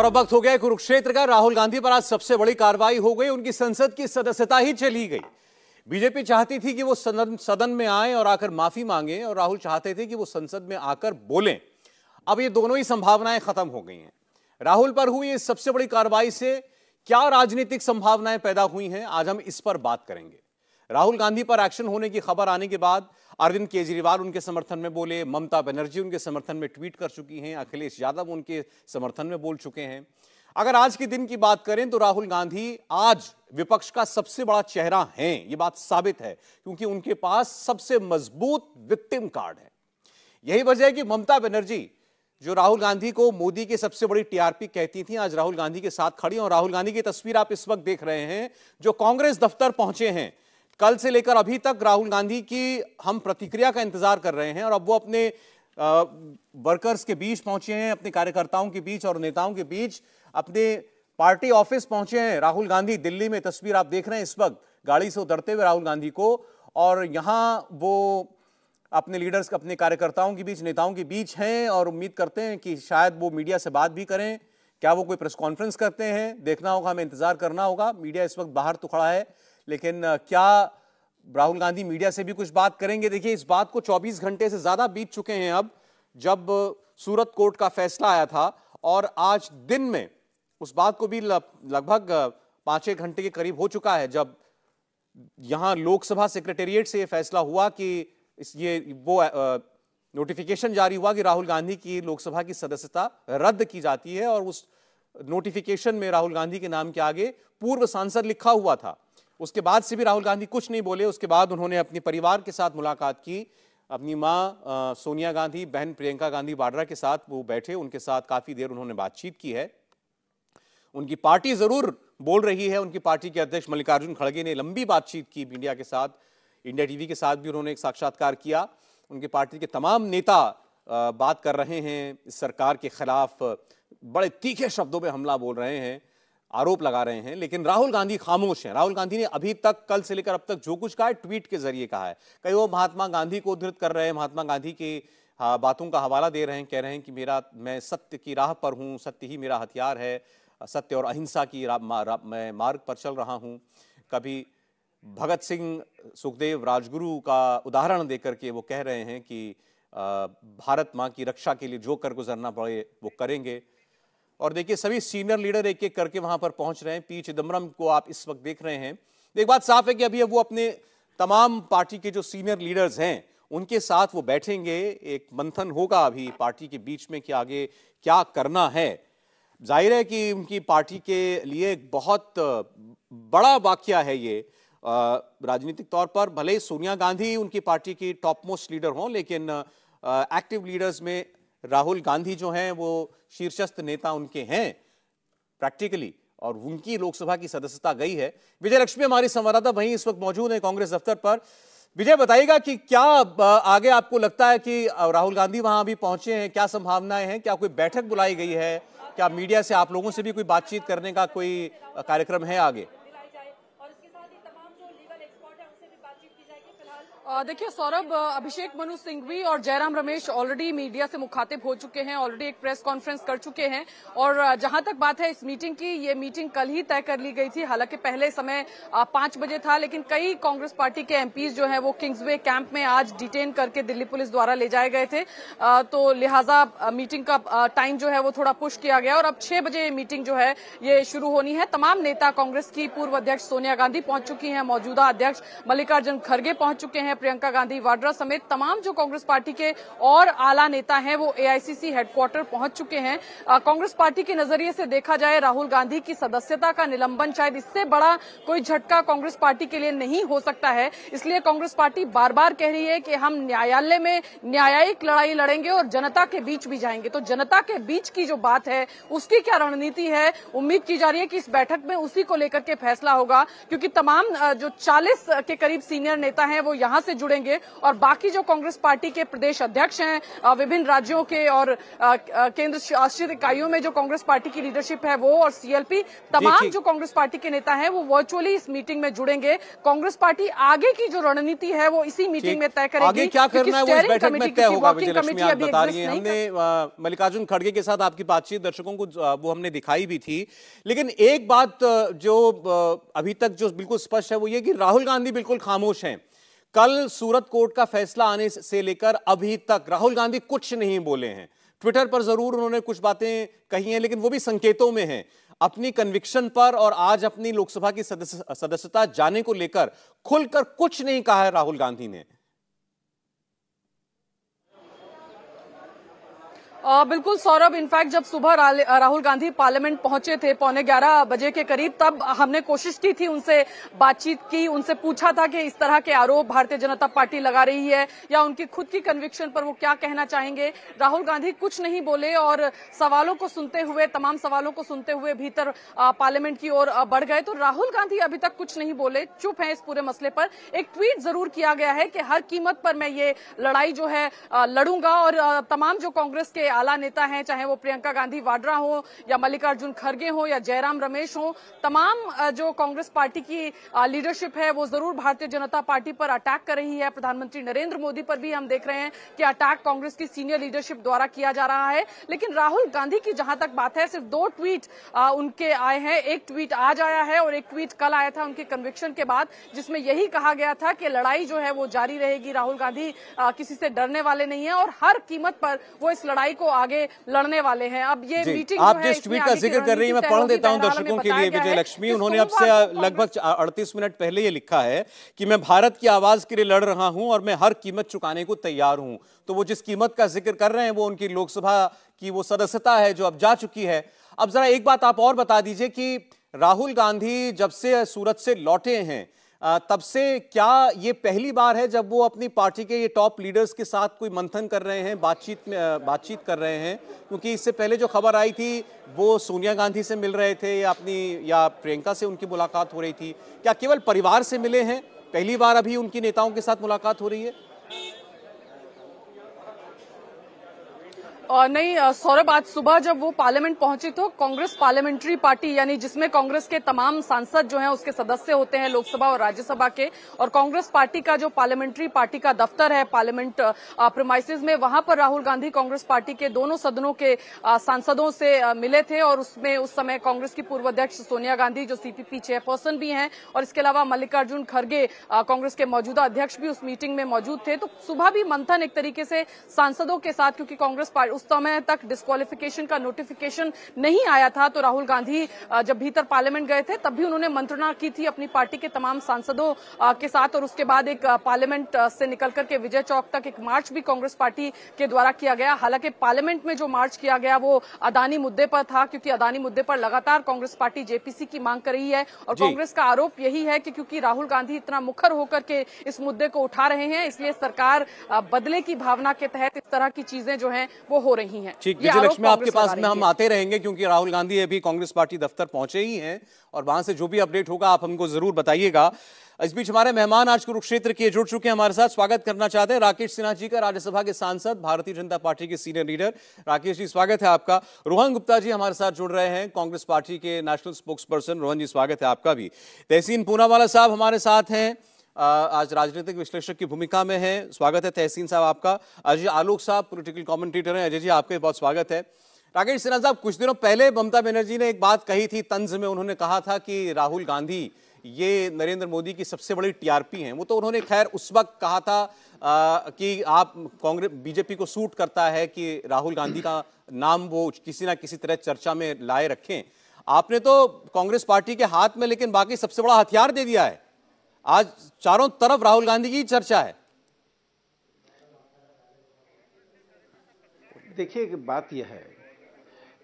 और अब वक्त हो गया कुरुक्षेत्र का राहुल गांधी पर आज सबसे बड़ी कार्रवाई हो गई उनकी संसद की सदस्यता ही चली गई बीजेपी चाहती थी कि वो सदन सदन में आए और आकर माफी मांगे और राहुल चाहते थे कि वो संसद में आकर बोलें अब ये दोनों ही संभावनाएं खत्म हो गई हैं राहुल पर हुई इस सबसे बड़ी कार्रवाई से क्या राजनीतिक संभावनाएं पैदा हुई हैं आज हम इस पर बात करेंगे राहुल गांधी पर एक्शन होने की खबर आने के बाद अरविंद केजरीवाल उनके समर्थन में बोले ममता बनर्जी उनके समर्थन में ट्वीट कर चुकी हैं अखिलेश यादव उनके समर्थन में बोल चुके हैं अगर आज के दिन की बात करें तो राहुल गांधी आज विपक्ष का सबसे बड़ा चेहरा है ये बात साबित है क्योंकि उनके पास सबसे मजबूत विक्टिम कार्ड है यही वजह है कि ममता बनर्जी जो राहुल गांधी को मोदी की सबसे बड़ी टीआरपी कहती थी आज राहुल गांधी के साथ खड़ी और राहुल गांधी की तस्वीर आप इस वक्त देख रहे हैं जो कांग्रेस दफ्तर पहुंचे हैं कल से लेकर अभी तक राहुल गांधी की हम प्रतिक्रिया का इंतजार कर रहे हैं और अब वो अपने वर्कर्स के बीच पहुंचे हैं अपने कार्यकर्ताओं के बीच और नेताओं के बीच अपने पार्टी ऑफिस पहुंचे हैं राहुल गांधी दिल्ली में तस्वीर आप देख रहे हैं इस वक्त गाड़ी से उतरते हुए राहुल गांधी को और यहाँ वो अपने लीडर्स अपने कार्यकर्ताओं के बीच नेताओं के बीच हैं और उम्मीद करते हैं कि शायद वो मीडिया से बात भी करें क्या वो कोई प्रेस कॉन्फ्रेंस करते हैं देखना होगा हमें इंतजार करना होगा मीडिया इस वक्त बाहर तो खड़ा है लेकिन क्या राहुल गांधी मीडिया से भी कुछ बात करेंगे देखिए इस बात को 24 घंटे से ज़्यादा बीत चुके हैं अब जब सूरत कोर्ट का फैसला आया था और आज दिन में उस बात को भी लगभग पांच घंटे के करीब हो चुका है जब यहाँ लोकसभा सेक्रेटेरिएट से यह फैसला हुआ कि ये वो नोटिफिकेशन जारी हुआ कि राहुल गांधी की लोकसभा की सदस्यता रद्द की जाती है और उस नोटिफिकेशन में राहुल गांधी के नाम के आगे पूर्व सांसद लिखा हुआ था उसके बाद से भी राहुल गांधी कुछ नहीं बोले उसके बाद उन्होंने अपने परिवार के साथ मुलाकात की अपनी माँ सोनिया गांधी बहन प्रियंका गांधी वाड्रा के साथ वो बैठे उनके साथ काफ़ी देर उन्होंने बातचीत की है उनकी पार्टी ज़रूर बोल रही है उनकी पार्टी के अध्यक्ष मल्लिकार्जुन खड़गे ने लंबी बातचीत की मीडिया के साथ इंडिया टीवी के साथ भी उन्होंने एक साक्षात्कार किया उनकी पार्टी के तमाम नेता बात कर रहे हैं इस सरकार के खिलाफ बड़े तीखे शब्दों में हमला बोल रहे हैं आरोप लगा रहे हैं लेकिन राहुल गांधी खामोश हैं राहुल गांधी ने अभी तक कल से लेकर अब तक जो कुछ कहा है ट्वीट के जरिए कहा है कई वो महात्मा गांधी को उद्धृत कर रहे हैं महात्मा गांधी के बातों का हवाला दे रहे हैं कह रहे हैं कि मेरा मैं सत्य की राह पर हूँ सत्य ही मेरा हथियार है सत्य और अहिंसा की रा, मा, रा, मैं मार्ग पर चल रहा हूँ कभी भगत सिंह सुखदेव राजगुरु का उदाहरण देकर के वो कह रहे हैं कि भारत माँ की रक्षा के लिए जो कर गुजरना पड़े वो करेंगे और देखिए सभी सीनियर लीडर एक एक करके वहां पर पहुंच रहे हैं पी चिदम्बरम को आप इस वक्त देख रहे हैं एक बात साफ है कि अभी अब वो अपने तमाम पार्टी के जो सीनियर लीडर्स हैं उनके साथ वो बैठेंगे एक मंथन होगा अभी पार्टी के बीच में कि आगे क्या करना है जाहिर है कि उनकी पार्टी के लिए एक बहुत बड़ा वाक्य है ये राजनीतिक तौर पर भले ही सोनिया गांधी उनकी पार्टी की टॉप मोस्ट लीडर हों लेकिन एक्टिव लीडर्स में राहुल गांधी जो हैं वो शीर्षस्थ नेता उनके हैं प्रैक्टिकली और उनकी लोकसभा की सदस्यता गई है विजय लक्ष्मी हमारी संवाददाता वहीं इस वक्त मौजूद है कांग्रेस दफ्तर पर विजय बताइएगा कि क्या आगे आपको लगता है कि राहुल गांधी वहां अभी पहुंचे हैं क्या संभावनाएं हैं क्या कोई बैठक बुलाई गई है क्या मीडिया से आप लोगों से भी कोई बातचीत करने का कोई कार्यक्रम है आगे देखिए सौरभ अभिषेक मनु सिंघवी और जयराम रमेश ऑलरेडी मीडिया से मुखातिब हो चुके हैं ऑलरेडी एक प्रेस कॉन्फ्रेंस कर चुके हैं और जहां तक बात है इस मीटिंग की ये मीटिंग कल ही तय कर ली गई थी हालांकि पहले समय पांच बजे था लेकिन कई कांग्रेस पार्टी के एमपीज जो है वो किंग्सवे कैंप में आज डिटेन करके दिल्ली पुलिस द्वारा ले जाए गए थे तो लिहाजा मीटिंग का टाइम जो है वो थोड़ा पुश किया गया और अब छह बजे मीटिंग जो है ये शुरू होनी है तमाम नेता कांग्रेस की पूर्व अध्यक्ष सोनिया गांधी पहुंच चुकी है मौजूदा अध्यक्ष मल्लिकार्जुन खड़गे पहुंच चुके हैं प्रियंका गांधी वाड्रा समेत तमाम जो कांग्रेस पार्टी के और आला नेता हैं वो एआईसीसी हेडक्वार्टर पहुंच चुके हैं कांग्रेस पार्टी के नजरिए से देखा जाए राहुल गांधी की सदस्यता का निलंबन शायद इससे बड़ा कोई झटका कांग्रेस पार्टी के लिए नहीं हो सकता है इसलिए कांग्रेस पार्टी बार बार कह रही है कि हम न्यायालय में न्यायिक लड़ाई लड़ेंगे और जनता के बीच भी जाएंगे तो जनता के बीच की जो बात है उसकी क्या रणनीति है उम्मीद की जा रही है कि इस बैठक में उसी को लेकर के फैसला होगा क्योंकि तमाम जो 40 के करीब सीनियर नेता हैं वो यहां से से जुड़ेंगे और बाकी जो कांग्रेस पार्टी के प्रदेश अध्यक्ष हैं विभिन्न राज्यों के और केंद्र शासित इकाइयों में जो कांग्रेस पार्टी की लीडरशिप है वो और सीएलपी तमाम जो कांग्रेस पार्टी के नेता है वो वर्चुअली इस मीटिंग में जुड़ेंगे कांग्रेस पार्टी आगे की जो रणनीति है वो इसी मीटिंग में तय करेगी क्या करना है बैठक में तय होगा विजयलक्ष्मी आप बता रही हैं हमने मल्लिकार्जुन खड़गे के साथ आपकी बातचीत दर्शकों को वो हमने दिखाई भी थी लेकिन एक बात जो अभी तक जो बिल्कुल स्पष्ट है वो ये कि राहुल गांधी बिल्कुल खामोश हैं कल सूरत कोर्ट का फैसला आने से लेकर अभी तक राहुल गांधी कुछ नहीं बोले हैं ट्विटर पर जरूर उन्होंने कुछ बातें कही हैं लेकिन वो भी संकेतों में हैं अपनी कन्विक्शन पर और आज अपनी लोकसभा की सदस्यता जाने को लेकर खुलकर कुछ नहीं कहा है राहुल गांधी ने आ, बिल्कुल सौरभ इनफैक्ट जब सुबह राहुल गांधी पार्लियामेंट पहुंचे थे पौने ग्यारह बजे के करीब तब हमने कोशिश की थी उनसे बातचीत की उनसे पूछा था कि इस तरह के आरोप भारतीय जनता पार्टी लगा रही है या उनकी खुद की कन्विक्शन पर वो क्या कहना चाहेंगे राहुल गांधी कुछ नहीं बोले और सवालों को सुनते हुए तमाम सवालों को सुनते हुए भीतर पार्लियामेंट की ओर बढ़ गए तो राहुल गांधी अभी तक कुछ नहीं बोले चुप है इस पूरे मसले पर एक ट्वीट जरूर किया गया है कि हर कीमत पर मैं ये लड़ाई जो है लड़ूंगा और तमाम जो कांग्रेस के आला नेता हैं चाहे वो प्रियंका गांधी वाड्रा हो या मल्लिकार्जुन खड़गे हो या जयराम रमेश हो तमाम जो कांग्रेस पार्टी की लीडरशिप है वो जरूर भारतीय जनता पार्टी पर अटैक कर रही है प्रधानमंत्री नरेंद्र मोदी पर भी हम देख रहे हैं कि अटैक कांग्रेस की सीनियर लीडरशिप द्वारा किया जा रहा है लेकिन राहुल गांधी की जहां तक बात है सिर्फ दो ट्वीट उनके आए हैं एक ट्वीट आज आया है और एक ट्वीट कल आया था उनके कन्विक्शन के बाद जिसमें यही कहा गया था कि लड़ाई जो है वो जारी रहेगी राहुल गांधी किसी से डरने वाले नहीं है और हर कीमत पर वो इस लड़ाई को आगे लड़ने वाले हैं अब ये मीटिंग आप जिस ट्वीट का जिक्र कर रही है मैं पढ़ देता हूँ दर्शकों के लिए विजय लक्ष्मी उन्होंने अब से लगभग अड़तीस मिनट पहले ये लिखा है कि मैं भारत की आवाज के लिए लड़ रहा हूँ और मैं हर कीमत चुकाने को तैयार हूँ तो वो जिस कीमत का जिक्र कर रहे हैं वो उनकी लोकसभा की वो सदस्यता है जो अब जा चुकी है अब जरा एक बात आप और बता दीजिए कि राहुल गांधी जब से सूरत से लौटे हैं तब से क्या ये पहली बार है जब वो अपनी पार्टी के ये टॉप लीडर्स के साथ कोई मंथन कर रहे हैं बातचीत में बातचीत कर रहे हैं क्योंकि इससे पहले जो खबर आई थी वो सोनिया गांधी से मिल रहे थे या अपनी या प्रियंका से उनकी मुलाकात हो रही थी क्या केवल परिवार से मिले हैं पहली बार अभी उनकी नेताओं के साथ मुलाकात हो रही है नहीं सौरभ आज सुबह जब वो पार्लियामेंट पहुंचे तो कांग्रेस पार्लियामेंट्री पार्टी यानी जिसमें कांग्रेस के तमाम सांसद जो हैं उसके सदस्य होते हैं लोकसभा और राज्यसभा के और कांग्रेस पार्टी का जो पार्लियामेंट्री पार्टी का दफ्तर है पार्लियामेंट प्रोमाइसिस में वहां पर राहुल गांधी कांग्रेस पार्टी के दोनों सदनों के सांसदों से मिले थे और उसमें उस समय कांग्रेस की पूर्व अध्यक्ष सोनिया गांधी जो सीपीपी चेयरपर्सन भी हैं और इसके अलावा मल्लिकार्जुन खड़गे कांग्रेस के मौजूदा अध्यक्ष भी उस मीटिंग में मौजूद थे तो सुबह भी मंथन एक तरीके से सांसदों के साथ क्योंकि कांग्रेस उस समय तक डिस्कालिफिकेशन का नोटिफिकेशन नहीं आया था तो राहुल गांधी जब भीतर पार्लियामेंट गए थे तब भी उन्होंने मंत्रणा की थी अपनी पार्टी के तमाम सांसदों के साथ और उसके बाद एक पार्लियामेंट से निकल करके विजय चौक तक एक मार्च भी कांग्रेस पार्टी के द्वारा किया गया हालांकि पार्लियामेंट में जो मार्च किया गया वो अदानी मुद्दे पर था क्योंकि अदानी मुद्दे पर लगातार कांग्रेस पार्टी जेपीसी की मांग कर रही है और कांग्रेस का आरोप यही है कि क्योंकि राहुल गांधी इतना मुखर होकर के इस मुद्दे को उठा रहे हैं इसलिए सरकार बदले की भावना के तहत इस तरह की चीजें जो हैं वो हो हो रही है ठीक आपके पास में हम आते रहेंगे क्योंकि राहुल गांधी अभी कांग्रेस पार्टी दफ्तर पहुंचे ही हैं और वहां से जो भी अपडेट होगा आप हमको जरूर बताइएगा इस बीच हमारे मेहमान आज कुरुक्षेत्र के जुड़ चुके हैं हमारे साथ स्वागत करना चाहते हैं राकेश सिन्हा जी का राज्यसभा के सांसद भारतीय जनता पार्टी के सीनियर लीडर राकेश जी स्वागत है आपका रोहन गुप्ता जी हमारे साथ जुड़ रहे हैं कांग्रेस पार्टी के national spokesperson Rohan ji स्वागत है आपका भी तहसीन पूनावाला साहब हमारे साथ हैं आज राजनीतिक विश्लेषक की भूमिका में है स्वागत है तहसीन साहब आपका अजय आलोक साहब पोलिटिकल कॉमेंटेटर हैं अजय जी आपके बहुत स्वागत है राकेश सिन्हा साहब कुछ दिनों पहले ममता बनर्जी ने एक बात कही थी तंज में उन्होंने कहा था कि राहुल गांधी ये नरेंद्र मोदी की सबसे बड़ी टीआरपी हैं वो तो उन्होंने खैर उस वक्त कहा था आ, कि आप कांग्रेस बीजेपी को सूट करता है कि राहुल गांधी का नाम वो किसी ना किसी तरह चर्चा में लाए रखें आपने तो कांग्रेस पार्टी के हाथ में लेकिन बाकी सबसे बड़ा हथियार दे दिया है आज चारों तरफ राहुल गांधी की चर्चा है देखिए बात यह है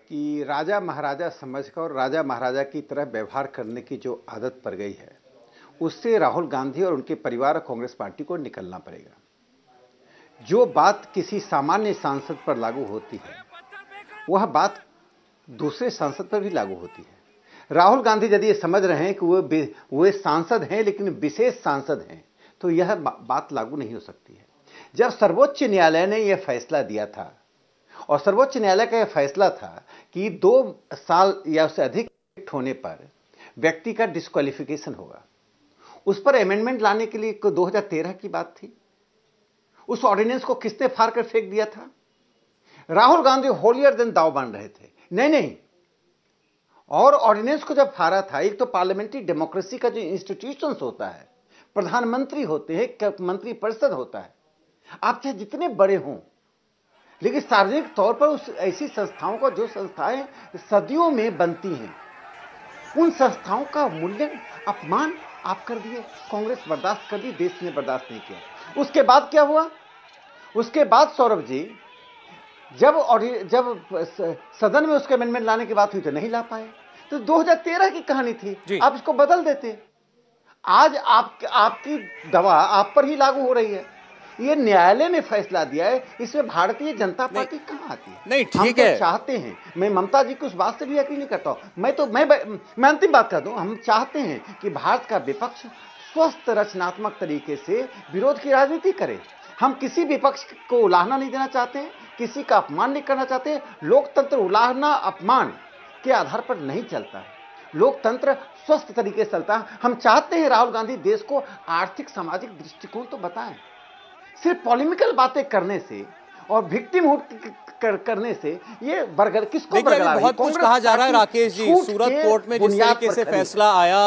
कि राजा महाराजा समझकर और राजा महाराजा की तरह व्यवहार करने की जो आदत पड़ गई है उससे राहुल गांधी और उनके परिवार और कांग्रेस पार्टी को निकलना पड़ेगा जो बात किसी सामान्य सांसद पर लागू होती है वह बात दूसरे सांसद पर भी लागू होती है राहुल गांधी यदि समझ रहे हैं कि वह वे सांसद हैं लेकिन विशेष सांसद हैं तो यह बात लागू नहीं हो सकती है जब सर्वोच्च न्यायालय ने यह फैसला दिया था और सर्वोच्च न्यायालय का यह फैसला था कि दो साल या उससे अधिक होने पर व्यक्ति का डिस्कालिफिकेशन होगा उस पर अमेंडमेंट लाने के लिए दो हजार की बात थी उस ऑर्डिनेंस को किसने फाड़ कर फेंक दिया था राहुल गांधी होलियर देन दाव बांध रहे थे नहीं नहीं और ऑर्डिनेंस को जब फारा था एक तो पार्लियामेंट्री डेमोक्रेसी का जो इंस्टीट्यूशन होता है प्रधानमंत्री होते हैं मंत्री परिषद होता है आप चाहे जितने बड़े हों लेकिन सार्वजनिक तौर पर उस ऐसी संस्थाओं का जो संस्थाएं सदियों में बनती हैं उन संस्थाओं का मूल्य अपमान आप कर दिए कांग्रेस बर्दाश्त कर दी देश ने बर्दाश्त नहीं किया उसके बाद क्या हुआ उसके बाद सौरभ जी जब जब सदन में उसके अमेंडमेंट लाने की बात हुई तो नहीं ला पाए तो 2013 की कहानी थी आप इसको बदल देते आज आप आपकी दवा आप पर ही लागू हो रही है ये न्यायालय ने फैसला दिया है इसमें भारतीय जनता पार्टी कहाँ आती है नहीं ठीक है चाहते हैं मैं ममता जी को उस बात से भी यकीन नहीं करता हूँ मैं तो मैं मैं अंतिम बात कर दूँ हम चाहते हैं कि भारत का विपक्ष स्वस्थ रचनात्मक तरीके से विरोध की राजनीति करे हम किसी भी पक्ष को उलाहना नहीं देना चाहते किसी का अपमान नहीं करना चाहते लोकतंत्र उलाहना अपमान के आधार पर नहीं चलता है लोकतंत्र स्वस्थ तरीके से चलता है हम चाहते हैं राहुल गांधी देश को आर्थिक सामाजिक दृष्टिकोण तो बताएं सिर्फ पॉलिमिकल बातें करने से और विक्टिम कर, करने से ये बर्गर किसको बरगड़ा बहुत कुछ कहा जा रहा है राकेश जी सूरत कोर्ट में जिस तरीके से फैसला आया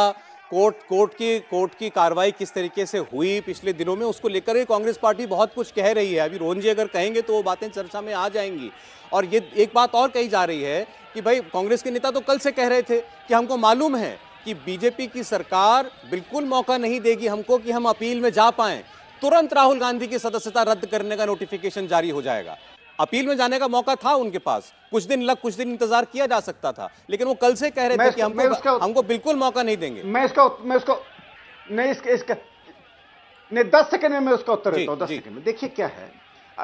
कोर्ट कोर्ट की कोर्ट की कार्रवाई किस तरीके से हुई पिछले दिनों में उसको लेकर कांग्रेस पार्टी बहुत कुछ कह रही है अभी रोहन जी अगर कहेंगे तो वो बातें चर्चा में आ जाएंगी और ये एक बात और कही जा रही है कि भाई कांग्रेस के नेता तो कल से कह रहे थे कि हमको मालूम है कि बीजेपी की सरकार बिल्कुल मौका नहीं देगी हमको कि हम अपील में जा पाएं तुरंत राहुल गांधी की सदस्यता रद्द करने का नोटिफिकेशन जारी हो जाएगा अपील में जाने का मौका था उनके पास कुछ दिन लग कुछ दिन इंतजार किया जा सकता था लेकिन वो कल से कह रहे थे कि हमको हमको बिल्कुल मौका नहीं देंगे मैं इसका मैं इसको नहीं इसके इसका नहीं दस सेकंड में मैं उसका उत्तर देता हूँ दस सेकंड में देखिए क्या है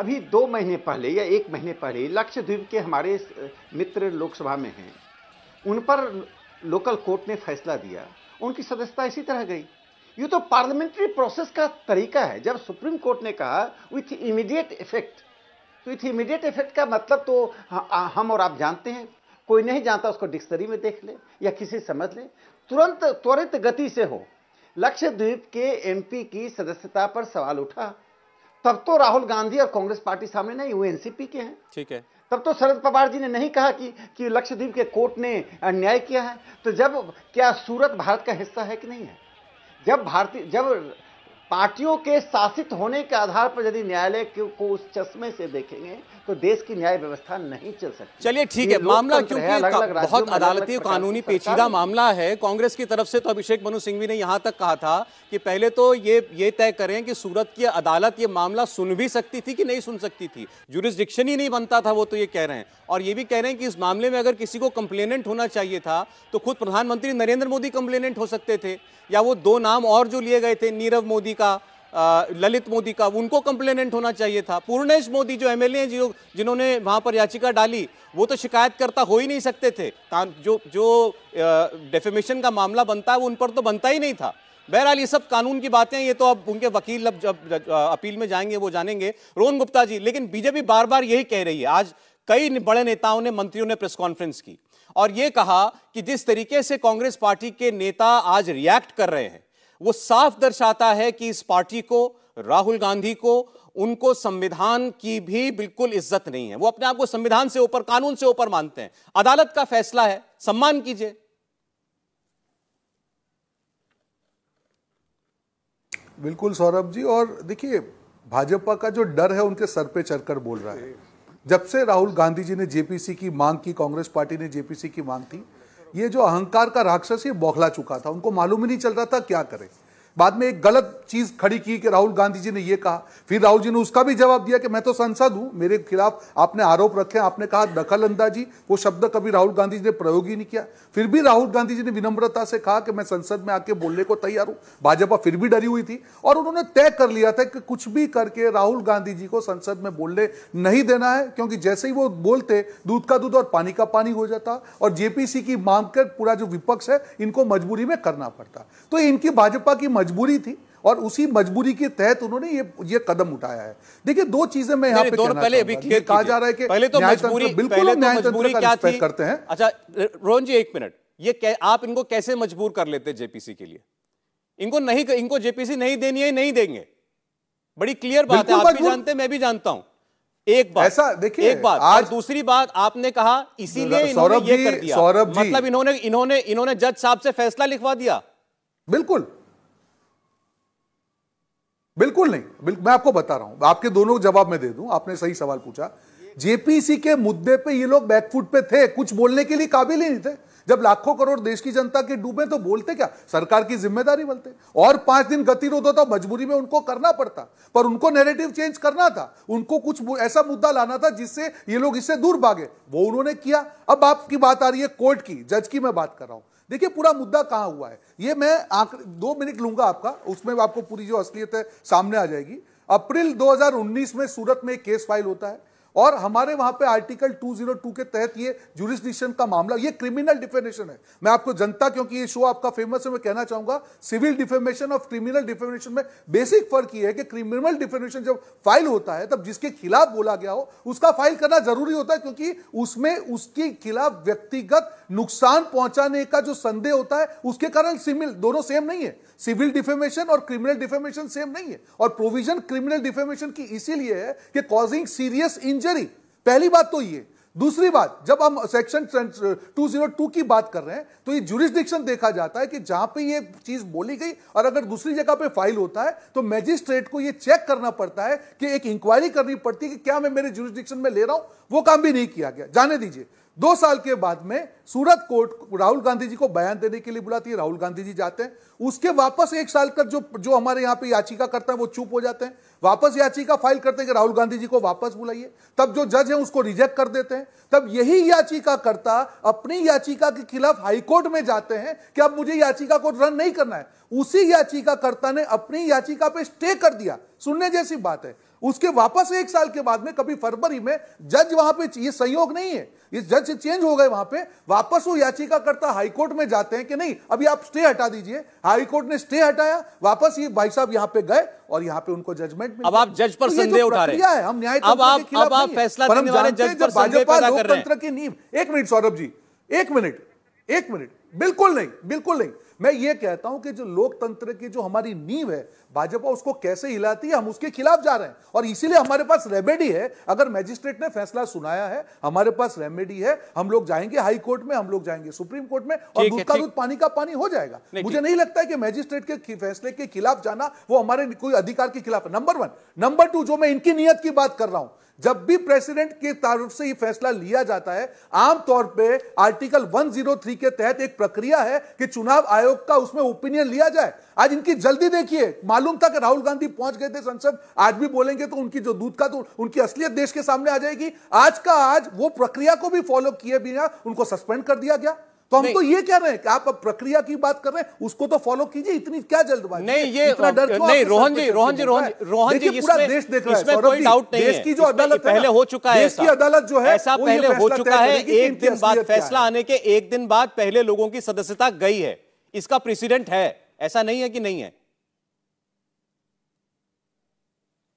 अभी दो महीने पहले या एक महीने पहले लक्षद्वीप के हमारे मित्र लोकसभा में हैं उन पर लोकल कोर्ट ने फैसला दिया उनकी सदस्यता इसी तरह गई ये तो पार्लियामेंट्री प्रोसेस का तरीका है जब सुप्रीम कोर्ट ने कहा विथ इमीडिएट इफेक्ट तो इथ इमीडिएट इफेक्ट का मतलब तो हाँ, हाँ, हम और आप जानते हैं कोई नहीं जानता उसको डिक्शनरी में देख ले या किसी समझ ले तुरंत त्वरित गति से हो लक्षद्वीप के एमपी की सदस्यता पर सवाल उठा तब तो राहुल गांधी और कांग्रेस पार्टी सामने नहीं वो एनसीपी के हैं ठीक है तब तो शरद पवार जी ने नहीं कहा कि कि लक्षद्वीप के कोर्ट ने अन्याय किया है तो जब क्या सूरत भारत का हिस्सा है कि नहीं है जब भारतीय जब पार्टियों के शासित होने के आधार पर यदि न्यायालय को उस चश्मे से देखेंगे तो देश की न्याय व्यवस्था नहीं चल सकती चलिए ठीक है मामला तो क्योंकि अलग अलग बहुत अदालती कानूनी पेचीदा मामला है कांग्रेस की तरफ से तो अभिषेक मनु सिंघवी ने यहां तक कहा था कि पहले तो ये ये तय करें कि सूरत की अदालत ये मामला सुन भी सकती थी कि नहीं सुन सकती थी जुरिस्डिक्शन ही नहीं बनता था वो तो ये कह रहे हैं और ये भी कह रहे हैं कि इस मामले में अगर किसी को कंप्लेनेंट होना चाहिए था तो खुद प्रधानमंत्री नरेंद्र मोदी कंप्लेनेंट हो सकते थे या वो दो नाम और जो लिए गए थे नीरव मोदी का ललित मोदी का उनको कंप्लेनेंट होना चाहिए था पूर्णेश मोदी जो एमएलए हैं जो जिन्होंने वहाँ पर याचिका डाली वो तो शिकायतकर्ता हो ही नहीं सकते थे जो जो डेफेमेशन का मामला बनता है वो उन पर तो बनता ही नहीं था बहरहाल ये सब कानून की बातें ये तो अब उनके वकील अब जब अपील में जाएंगे वो जानेंगे रोहन गुप्ता जी लेकिन बीजेपी बार बार यही कह रही है आज कई बड़े नेताओं ने मंत्रियों ने प्रेस कॉन्फ्रेंस की और ये कहा कि जिस तरीके से कांग्रेस पार्टी के नेता आज रिएक्ट कर रहे हैं वो साफ दर्शाता है कि इस पार्टी को राहुल गांधी को उनको संविधान की भी बिल्कुल इज्जत नहीं है वो अपने आप को संविधान से ऊपर कानून से ऊपर मानते हैं अदालत का फैसला है सम्मान कीजिए बिल्कुल सौरभ जी और देखिए भाजपा का जो डर है उनके सर पे चढ़कर बोल रहा है जब से राहुल गांधी जी ने जेपीसी की मांग की कांग्रेस पार्टी ने जेपीसी की मांग की ये जो अहंकार का राक्षस ये बौखला चुका था उनको मालूम ही नहीं चल रहा था क्या करें बाद में एक गलत चीज खड़ी की कि राहुल गांधी जी ने यह कहा फिर राहुल जी ने उसका भी जवाब दिया कि मैं तो सांसद हूं मेरे खिलाफ आपने आरोप रखे आपने कहा दखल अंदाजी वो शब्द कभी राहुल गांधी जी ने प्रयोग ही नहीं किया फिर भी राहुल गांधी जी ने विनम्रता से कहा कि मैं संसद में आके बोलने को तैयार हूं भाजपा फिर भी डरी हुई थी और उन्होंने तय कर लिया था कि कुछ भी करके राहुल गांधी जी को संसद में बोलने नहीं देना है क्योंकि जैसे ही वो बोलते दूध का दूध और पानी का पानी हो जाता और जेपीसी की मांग कर पूरा जो विपक्ष है इनको मजबूरी में करना पड़ता तो इनकी भाजपा की मजबूरी थी और उसी मजबूरी के तहत उन्होंने ये ये कदम उठाया है देखिए दो चीजें मैं यहाँ पे दोनों पहले अभी क्लियर कहा जा रहा है कि पहले तो मजबूरी बिल्कुल तो करते हैं अच्छा रोहन जी एक मिनट ये आप इनको कैसे मजबूर कर लेते जेपीसी के लिए इनको नहीं इनको जेपीसी नहीं देनी है नहीं देंगे बड़ी क्लियर बात है आप भी जानते मैं भी जानता हूं एक बात ऐसा देखिए एक बात आज और दूसरी बात आपने कहा इसीलिए इन्होंने ये कर दिया मतलब इन्होंने इन्होंने इन्होंने जज साहब से फैसला लिखवा दिया बिल्कुल बिल्कुल नहीं बिल्कुल मैं आपको बता रहा हूं आपके दोनों जवाब में दे दूं आपने सही सवाल पूछा जेपीसी के मुद्दे पे ये लोग बैकफुट पे थे कुछ बोलने के लिए काबिल ही नहीं थे जब लाखों करोड़ देश की जनता के डूबे तो बोलते क्या सरकार की जिम्मेदारी बोलते और पांच दिन गतिरोध होता मजबूरी में उनको करना पड़ता पर उनको नेरेटिव चेंज करना था उनको कुछ ऐसा मुद्दा लाना था जिससे ये लोग इससे दूर भागे वो उन्होंने किया अब आपकी बात आ रही है कोर्ट की जज की मैं बात कर रहा हूं देखिए पूरा मुद्दा कहाँ हुआ है ये मैं आंकड़े दो मिनट लूंगा आपका उसमें आपको पूरी जो असलियत है सामने आ जाएगी अप्रैल 2019 में सूरत में एक केस फाइल होता है और हमारे वहां पे आर्टिकल 202 के तहत ये जुरिस्डिक्शन का मामला ये क्रिमिनल डिफेमेशन है मैं आपको जनता क्योंकि ये शो आपका फेमस है मैं कहना चाहूंगा सिविल डिफेमेशन और क्रिमिनल डिफेमेशन में बेसिक फर्क ये है कि क्रिमिनल डिफेमेशन जब फाइल होता है तब जिसके खिलाफ बोला गया हो उसका फाइल करना जरूरी होता है क्योंकि उसमें उसके खिलाफ व्यक्तिगत नुकसान पहुंचाने का जो संदेह होता है उसके कारण सिमिल दोनों सेम नहीं है सिविल डिफेमेशन और क्रिमिनल डिफेमेशन सेम नहीं है और प्रोविजन क्रिमिनल डिफेमेशन की इसीलिए है कि कॉजिंग सीरियस इंजरी पहली बात तो ये दूसरी बात जब हम सेक्शन 202 की बात कर रहे हैं तो ये जुरिस्डिक्शन देखा जाता है कि जहां पे ये चीज बोली गई और अगर दूसरी जगह पे फाइल होता है तो मैजिस्ट्रेट को ये चेक करना पड़ता है कि एक इंक्वायरी करनी पड़ती है कि क्या मैं मेरे जुरिस्डिक्शन में ले रहा हूं वो काम भी नहीं किया गया जाने दीजिए दो साल के बाद में सूरत कोर्ट राहुल गांधी जी को बयान देने के लिए बुलाती है राहुल गांधी जी जाते हैं उसके वापस एक साल तक जो जो हमारे यहाँ पे याचिका करता है वो चुप हो जाते हैं वापस याचिका फाइल करते हैं कि राहुल गांधी जी को वापस बुलाइए तब जो जज है उसको रिजेक्ट कर देते हैं तब यही याचिकाकर्ता अपनी याचिका के खिलाफ हाईकोर्ट में जाते हैं कि अब मुझे याचिका को रन नहीं करना है उसी याचिकाकर्ता ने अपनी याचिका पे स्टे कर दिया सुनने जैसी बात है उसके वापस एक साल के बाद में कभी फरवरी में जज वहां पे ये संयोग नहीं है ये जज चेंज हो गए वहां पे वापस वो याचिकाकर्ता हाईकोर्ट में जाते हैं कि नहीं अभी आप स्टे हटा दीजिए हाईकोर्ट ने स्टे हटाया वापस ये भाई साहब यहाँ पे गए और यहाँ पे उनको जजमेंट अब आप जज पर तो संदेह उठा रहे हैं हम न्याय भाजपा लोकतंत्र फैसला की नींव एक मिनट सौरभ जी एक मिनट एक मिनट बिल्कुल नहीं बिल्कुल नहीं मैं ये कहता हूं कि जो लोकतंत्र की जो हमारी नींव है भाजपा उसको कैसे हिलाती है हम उसके खिलाफ जा रहे हैं और इसीलिए हमारे पास रेमेडी है अगर मैजिस्ट्रेट ने फैसला सुनाया है हमारे पास रेमेडी है हम लोग जाएंगे हाई कोर्ट में हम लोग जाएंगे सुप्रीम कोर्ट में और दूध का दूध पानी का पानी हो जाएगा मुझे नहीं लगता है कि मैजिस्ट्रेट के फैसले के खिलाफ जाना वो हमारे कोई अधिकार के खिलाफ नंबर वन नंबर टू जो मैं इनकी नियत की बात कर रहा हूं जब भी प्रेसिडेंट के तरफ से ये फैसला लिया जाता है आमतौर पे आर्टिकल 103 के तहत एक प्रक्रिया है कि चुनाव आयोग का उसमें ओपिनियन लिया जाए आज इनकी जल्दी देखिए मालूम था कि राहुल गांधी पहुंच गए थे संसद आज भी बोलेंगे तो उनकी जो दूध का तो उनकी असलियत देश के सामने आ जाएगी आज का आज वो प्रक्रिया को भी फॉलो किए बिना उनको सस्पेंड कर दिया गया तो हम तो ये कह रहे हैं कि आप अब प्रक्रिया की बात कर रहे हैं उसको तो फॉलो कीजिए इतनी क्या जल्दबाजी नहीं ये इतना डर नहीं रोहन जी रोहन जी रोहन रोहन जी पूरा देश देख रहा है कोई डाउट नहीं देश की जो अदालत पहले हो चुका है देश की अदालत जो है ऐसा पहले हो चुका है एक दिन बाद फैसला आने के एक दिन बाद पहले लोगों की सदस्यता गई है इसका प्रेसिडेंट है ऐसा नहीं है कि नहीं है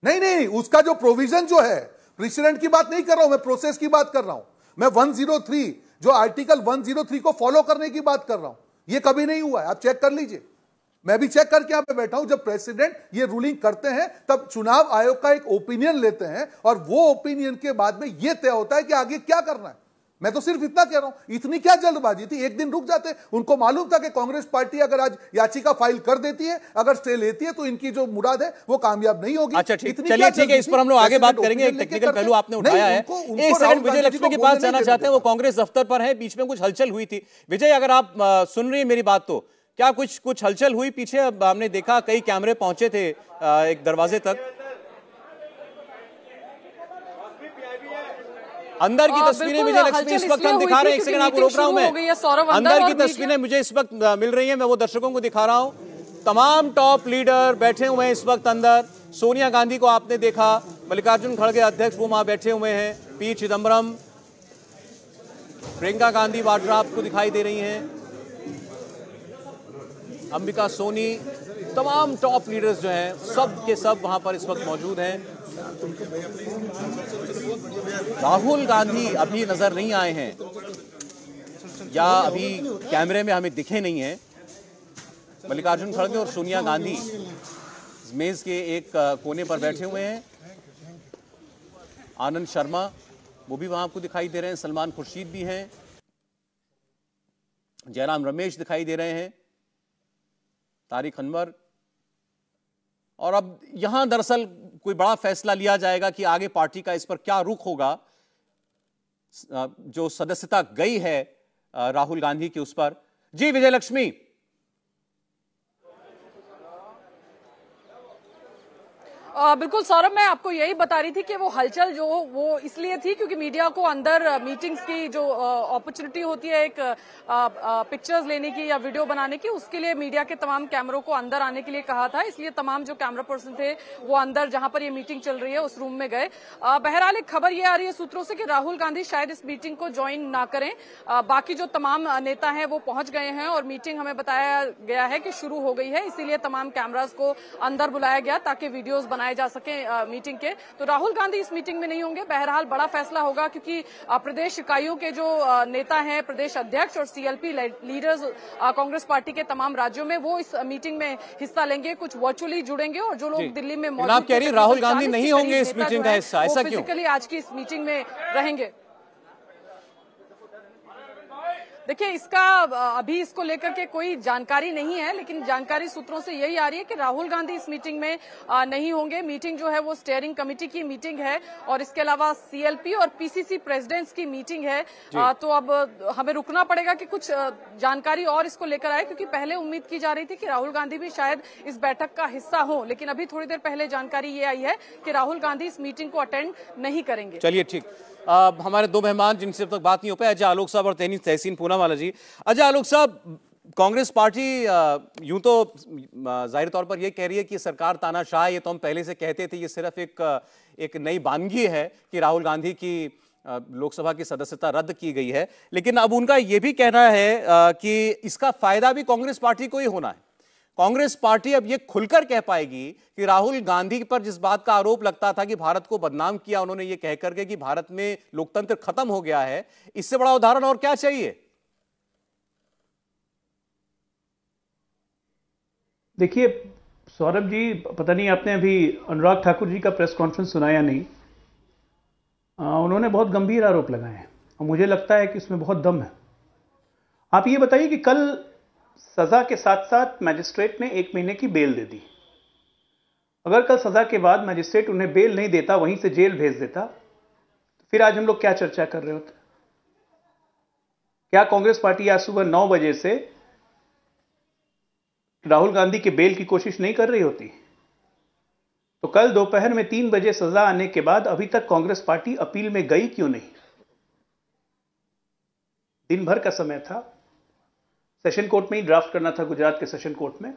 नहीं नहीं उसका जो प्रोविजन जो है प्रेसिडेंट की बात नहीं कर रहा हूं मैं प्रोसेस की बात कर रहा हूं मैं 103 जो आर्टिकल 103 को फॉलो करने की बात कर रहा हूं ये कभी नहीं हुआ है आप चेक कर लीजिए मैं भी चेक करके यहां पे बैठा हूं जब प्रेसिडेंट ये रूलिंग करते हैं तब चुनाव आयोग का एक ओपिनियन लेते हैं और वो ओपिनियन के बाद में यह तय होता है कि आगे क्या करना है मैं तो सिर्फ इतना कह रहा हूं इतनी क्या जल्दबाजी थी एक दिन रुक जाते उनको मालूम था कि कांग्रेस पार्टी अगर आज याचिका फाइल कर देती है अगर स्टे लेती है तो इनकी जो मुराद है वो कामयाब नहीं होगी अच्छा ठीक चलिए ठीक है इस पर हम लोग आगे बात करेंगे एक टेक्निकल पहलू आपने उठाया है एक सेकंड विजय लक्ष्मी के पास जाना चाहते हैं वो कांग्रेस दफ्तर पर है बीच में कुछ हलचल हुई थी विजय अगर आप सुन रही है मेरी बात तो क्या कुछ कुछ हलचल हुई पीछे हमने देखा कई कैमरे पहुंचे थे एक दरवाजे तक अंदर की हाँ, तस्वीरें मुझे लक्ष्मी इस वक्त हम दिखा रहे हैं एक सेकंड आपको रोक रहा हूं मैं अंदर की तस्वीरें मुझे इस वक्त मिल रही हैं मैं वो दर्शकों को दिखा रहा हूं तमाम टॉप लीडर बैठे हुए हैं इस वक्त अंदर सोनिया गांधी को आपने देखा मल्लिकार्जुन खड़गे अध्यक्ष वो वहां बैठे हुए हैं पी चिदम्बरम प्रियंका गांधी वाड्रा आपको दिखाई दे रही हैं अंबिका सोनी तमाम टॉप लीडर्स जो हैं सब के सब वहां पर इस वक्त मौजूद हैं राहुल गांधी अभी नज़र नहीं आए हैं या अभी कैमरे में हमें दिखे नहीं हैं मल्लिकार्जुन खड़गे और सोनिया गांधी मेज़ के एक कोने पर बैठे हुए हैं आनंद शर्मा वो भी वहां आपको दिखाई दे रहे हैं सलमान खुर्शीद भी हैं जयराम रमेश दिखाई दे रहे हैं तारिक अनवर और अब यहां दरअसल कोई बड़ा फैसला लिया जाएगा कि आगे पार्टी का इस पर क्या रुख होगा जो सदस्यता गई है राहुल गांधी की उस पर जी विजय लक्ष्मी आ, बिल्कुल सौरभ मैं आपको यही बता रही थी कि वो हलचल जो वो इसलिए थी क्योंकि मीडिया को अंदर मीटिंग्स की जो अपॉर्चुनिटी होती है एक पिक्चर्स लेने की या वीडियो बनाने की उसके लिए मीडिया के तमाम कैमरों को अंदर आने के लिए कहा था इसलिए तमाम जो कैमरा पर्सन थे वो अंदर जहां पर ये मीटिंग चल रही है उस रूम में गए बहरहाल एक खबर ये आ रही है सूत्रों से कि राहुल गांधी शायद इस मीटिंग को ज्वाइन ना करें बाकी जो तमाम नेता हैं वो पहुंच गए हैं और मीटिंग हमें बताया गया है कि शुरू हो गई है इसीलिए तमाम कैमराज को अंदर बुलाया गया ताकि वीडियोज बनाए बनाए जा सके मीटिंग के तो राहुल गांधी इस मीटिंग में नहीं होंगे बहरहाल बड़ा फैसला होगा क्योंकि प्रदेश इकाइयों के जो नेता हैं प्रदेश अध्यक्ष और सीएलपी लीडर्स कांग्रेस पार्टी के तमाम राज्यों में वो इस मीटिंग में हिस्सा लेंगे कुछ वर्चुअली जुड़ेंगे और जो लोग दिल्ली में मौजूद राहुल गांधी नहीं होंगे इस मीटिंग का हिस्सा ऐसा क्यों फिजिकली आज की इस मीटिंग में रहेंगे देखिए इसका अभी इसको लेकर के कोई जानकारी नहीं है लेकिन जानकारी सूत्रों से यही आ रही है कि राहुल गांधी इस मीटिंग में नहीं होंगे मीटिंग जो है वो स्टेयरिंग कमेटी की मीटिंग है और इसके अलावा सीएलपी और पीसीसी प्रेसिडेंट्स की मीटिंग है तो अब हमें रुकना पड़ेगा कि कुछ जानकारी और इसको लेकर आए क्योंकि पहले उम्मीद की जा रही थी कि राहुल गांधी भी शायद इस बैठक का हिस्सा हो लेकिन अभी थोड़ी देर पहले जानकारी ये आई है कि राहुल गांधी इस मीटिंग को अटेंड नहीं करेंगे चलिए ठीक आ, हमारे दो मेहमान जिनसे अब तक बात नहीं हो पाई अजय आलोक साहब और तहनी तहसीन पूनावाला जी अजय आलोक साहब कांग्रेस पार्टी यूं तो जाहिर तौर पर यह कह रही है कि सरकार तानाशाह ये तो हम पहले से कहते थे ये सिर्फ एक एक नई बानगी है कि राहुल गांधी की लोकसभा की सदस्यता रद्द की गई है लेकिन अब उनका ये भी कहना है कि इसका फायदा भी कांग्रेस पार्टी को ही होना है कांग्रेस पार्टी अब यह खुलकर कह पाएगी कि राहुल गांधी पर जिस बात का आरोप लगता था कि भारत को बदनाम किया उन्होंने ये कह करके कि भारत में लोकतंत्र खत्म हो गया है इससे बड़ा उदाहरण और क्या चाहिए देखिए सौरभ जी पता नहीं आपने अभी अनुराग ठाकुर जी का प्रेस कॉन्फ्रेंस सुनाया नहीं आ, उन्होंने बहुत गंभीर आरोप लगाए हैं और मुझे लगता है कि उसमें बहुत दम है आप ये बताइए कि कल सज़ा के साथ साथ मैजिस्ट्रेट ने एक महीने की बेल दे दी अगर कल सज़ा के बाद मैजिस्ट्रेट उन्हें बेल नहीं देता वहीं से जेल भेज देता तो फिर आज हम लोग क्या चर्चा कर रहे होते क्या कांग्रेस पार्टी आज सुबह नौ बजे से राहुल गांधी के बेल की कोशिश नहीं कर रही होती तो कल दोपहर में तीन बजे सजा आने के बाद अभी तक कांग्रेस पार्टी अपील में गई क्यों नहीं दिन भर का समय था सेशन कोर्ट में ही ड्राफ्ट करना था गुजरात के सेशन कोर्ट में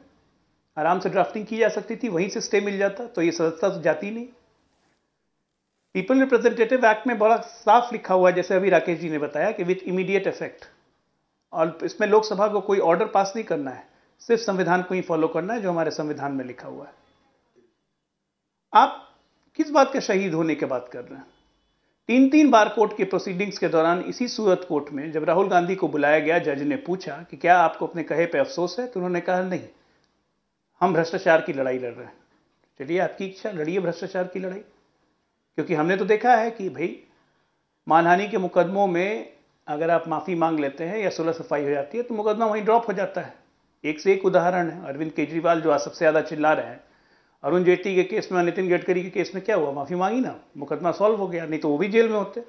आराम से ड्राफ्टिंग की जा सकती थी वहीं से स्टे मिल जाता तो ये सदस्यता तो जाती ही नहीं पीपल रिप्रेजेंटेटिव एक्ट में बड़ा साफ लिखा हुआ है जैसे अभी राकेश जी ने बताया कि विथ इमीडिएट इफेक्ट और इसमें लोकसभा को कोई ऑर्डर पास नहीं करना है सिर्फ संविधान को ही फॉलो करना है जो हमारे संविधान में लिखा हुआ है आप किस बात के शहीद होने के बात कर रहे हैं तीन तीन बार कोर्ट के प्रोसीडिंग्स के दौरान इसी सूरत कोर्ट में जब राहुल गांधी को बुलाया गया जज ने पूछा कि क्या आपको अपने कहे पे अफसोस है तो उन्होंने कहा नहीं हम भ्रष्टाचार की लड़ाई लड़ रहे हैं चलिए आपकी इच्छा लड़िए भ्रष्टाचार की लड़ाई क्योंकि हमने तो देखा है कि भाई मानहानि के मुकदमों में अगर आप माफ़ी मांग लेते हैं या सुलह सफाई हो जाती है तो मुकदमा वहीं ड्रॉप हो जाता है एक से एक उदाहरण है अरविंद केजरीवाल जो आज सबसे ज़्यादा चिल्ला रहे हैं अरुण जेटली के केस में नितिन गडकरी के केस में क्या हुआ माफ़ी मांगी ना मुकदमा सॉल्व हो गया नहीं तो वो भी जेल में होते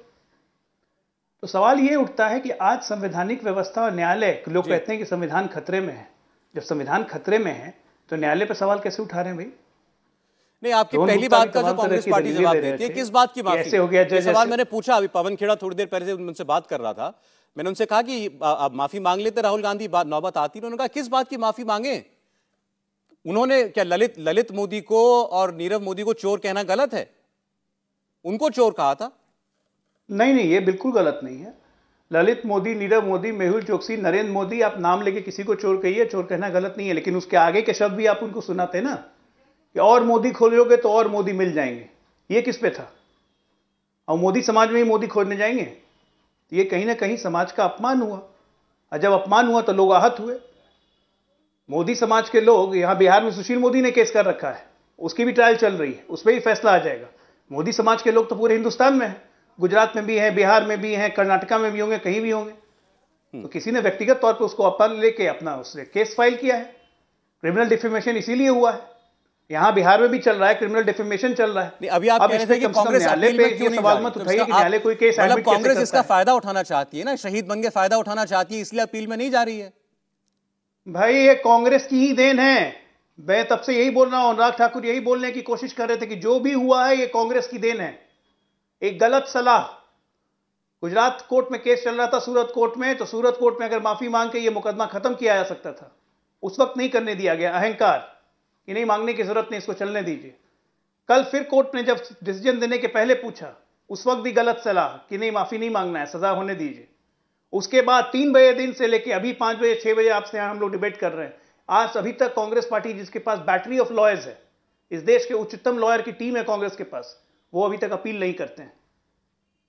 तो सवाल ये उठता है कि आज संवैधानिक व्यवस्था और न्यायालय लोग कहते हैं कि संविधान खतरे में है जब संविधान खतरे में है तो न्यायालय पर सवाल कैसे उठा रहे हैं भाई नहीं आपकी पहली बात का जो कांग्रेस पार्टी जवाब देती है किस बात की बात हो गया सवाल मैंने पूछा अभी पवन खेड़ा थोड़ी देर पहले से उनसे बात कर रहा था मैंने उनसे कहा कि आप माफी मांग लेते राहुल गांधी नौबत आती उन्होंने कहा किस बात की माफी मांगे उन्होंने क्या ललित ललित मोदी को और नीरव मोदी को चोर कहना गलत है उनको चोर कहा था नहीं नहीं ये बिल्कुल गलत नहीं है ललित मोदी नीरव मोदी मेहुल चौकसी नरेंद्र मोदी आप नाम लेके किसी को चोर कहिए चोर कहना गलत नहीं है लेकिन उसके आगे के शब्द भी आप उनको सुनाते ना कि और मोदी खोलोगे तो और मोदी मिल जाएंगे ये किस पे था और मोदी समाज में ही मोदी खोजने जाएंगे ये कहीं ना कहीं समाज का अपमान हुआ और जब अपमान हुआ तो लोग आहत हुए मोदी समाज के लोग यहाँ बिहार में सुशील मोदी ने केस कर रखा है उसकी भी ट्रायल चल रही है उस पर भी फैसला आ जाएगा मोदी समाज के लोग तो पूरे हिंदुस्तान में है गुजरात में भी है बिहार में भी है कर्नाटका में भी होंगे कहीं भी होंगे हम्म। तो किसी ने व्यक्तिगत तौर पर उसको अपन लेके अपना उसने केस फाइल किया है क्रिमिनल डिफेमेशन इसीलिए हुआ है यहाँ बिहार में भी चल रहा है क्रिमिनल डिफेमेशन चल रहा है अभी आप कह रहे थे कांग्रेस सवाल मत तो उठाइए कि न्यायालय कोई केस मतलब कांग्रेस इसका फायदा उठाना चाहती है ना शहीद बन के फायदा उठाना चाहती है इसलिए अपील में नहीं जा रही है भाई ये कांग्रेस की ही देन है मैं तब से यही बोल रहा हूं अनुराग ठाकुर यही बोलने की कोशिश कर रहे थे कि जो भी हुआ है ये कांग्रेस की देन है एक गलत सलाह गुजरात कोर्ट में केस चल रहा था सूरत कोर्ट में तो सूरत कोर्ट में अगर माफी मांग के ये मुकदमा खत्म किया जा सकता था उस वक्त नहीं करने दिया गया अहंकार कि नहीं मांगने की जरूरत नहीं इसको चलने दीजिए कल फिर कोर्ट ने जब डिसीजन देने के पहले पूछा उस वक्त भी गलत सलाह कि नहीं माफी नहीं मांगना है सजा होने दीजिए उसके बाद तीन बजे दिन से लेकर अभी पांच बजे छह बजे आपसे हम लोग डिबेट कर रहे हैं आज अभी तक कांग्रेस पार्टी जिसके पास बैटरी ऑफ लॉयर्स है इस देश के उच्चतम लॉयर की टीम है कांग्रेस के पास वो अभी तक अपील नहीं करते हैं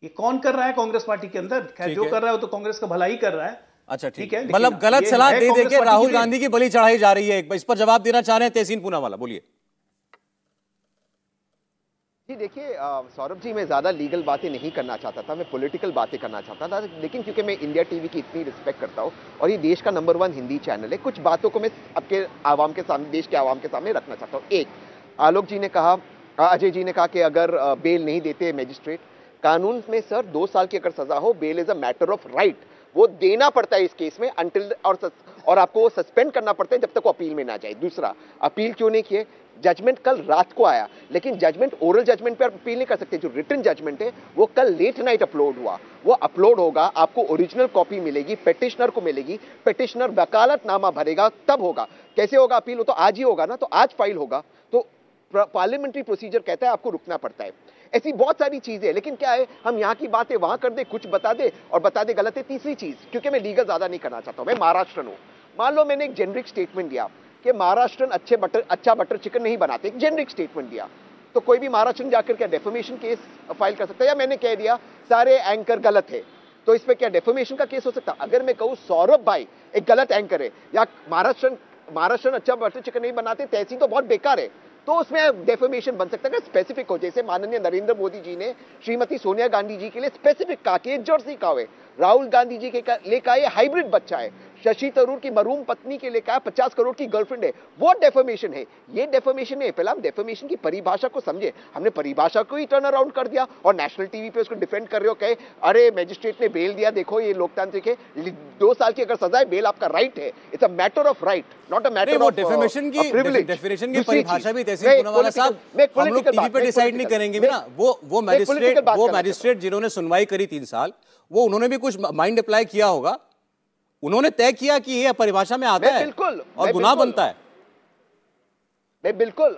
ये कौन कर रहा है कांग्रेस पार्टी के अंदर खैर जो कर रहा है वो तो कांग्रेस का भलाई कर रहा है अच्छा ठीक है मतलब गलत सलाह दे देके राहुल गांधी की बलि चढ़ाई जा रही है इस पर जवाब देना चाह रहे हैं पूना वाला बोलिए जी देखिए सौरभ जी मैं ज़्यादा लीगल बातें नहीं करना चाहता था मैं पॉलिटिकल बातें करना चाहता था लेकिन क्योंकि मैं इंडिया टीवी की इतनी रिस्पेक्ट करता हूँ और ये देश का नंबर वन हिंदी चैनल है कुछ बातों को मैं आपके आवाम के सामने देश के आवाम के सामने रखना चाहता हूँ एक आलोक जी ने कहा अजय जी ने कहा कि अगर बेल नहीं देते मैजिस्ट्रेट कानून में सर दो साल की अगर सज़ा हो bail is a matter of right वो देना पड़ता है इस केस में अंटिल और और आपको वो सस्पेंड करना पड़ता है जब तक वो अपील में ना जाए दूसरा अपील क्यों नहीं किए जजमेंट कल रात को आया लेकिन जजमेंट ओरल जजमेंट पर अपील नहीं कर सकते जो रिटर्न जजमेंट है वो कल लेट नाइट अपलोड हुआ वो अपलोड होगा आपको ओरिजिनल कॉपी मिलेगी पेटिशनर को मिलेगी पेटिशनर वकालतनामा भरेगा तब होगा कैसे होगा अपील हो तो आज ही होगा ना तो आज फाइल होगा तो पार्लियामेंट्री प्रोसीजर कहता है आपको रुकना पड़ता है ऐसी बहुत सारी चीज़ें लेकिन क्या है हम यहाँ की बातें वहां कर दे कुछ बता दे और बता दे गलत है तीसरी चीज़ क्योंकि मैं लीगल ज़्यादा नहीं करना चाहता हूँ मैं महाराष्ट्र हूँ मान लो मैंने एक जेनरिक स्टेटमेंट दिया कि महाराष्ट्र अच्छे बटर अच्छा बटर चिकन नहीं बनाते एक जेनरिक स्टेटमेंट दिया तो कोई भी महाराष्ट्र जाकर क्या डेफोमेशन केस फाइल कर सकता है या मैंने कह दिया सारे एंकर गलत है तो इस इसमें क्या डेफोमेशन का केस हो सकता अगर मैं कहूँ सौरभ भाई एक गलत एंकर है या महाराष्ट्र महाराष्ट्र अच्छा बटर चिकन नहीं बनाते तहसील तो बहुत बेकार है तो उसमें डेफोमेशन बन सकता है अगर स्पेसिफिक हो जैसे माननीय नरेंद्र मोदी जी ने श्रीमती सोनिया गांधी जी के लिए स्पेसिफिक कहा कि जर्सी कहा हुए राहुल गांधी जी के लेकर आए हाइब्रिड बच्चा है शशि थरूर की मरूम पत्नी के लेकर पचास करोड़ की गर्लफ्रेंड है वो डेफोमेशन है ये डेफोमेशन है पहला हम डेफोमेशन की परिभाषा को समझे हमने परिभाषा को ही टर्न अराउंड कर दिया और नेशनल टीवी पे उसको डिफेंड कर रहे हो कहे अरे मैजिस्ट्रेट ने बेल दिया देखो ये लोकतांत्रिक है दो साल की अगर सजा है बेल आपका राइट है it's a matter of right not a matter of defamation की डेफिनेशन की परिभाषा भी तहसील पूनावाला साहब हम लोग टीवी पे डिसाइड नहीं करेंगे ना वो वो मैजिस्ट्रेट वो मैजिस्ट्रेट जिन्होंने सुनवाई करी तीन साल वो उन्होंने भी कुछ माइंड अप्लाई किया होगा उन्होंने तय किया कि यह परिभाषा में आता है बिल्कुल और गुना बनता है मैं बिल्कुल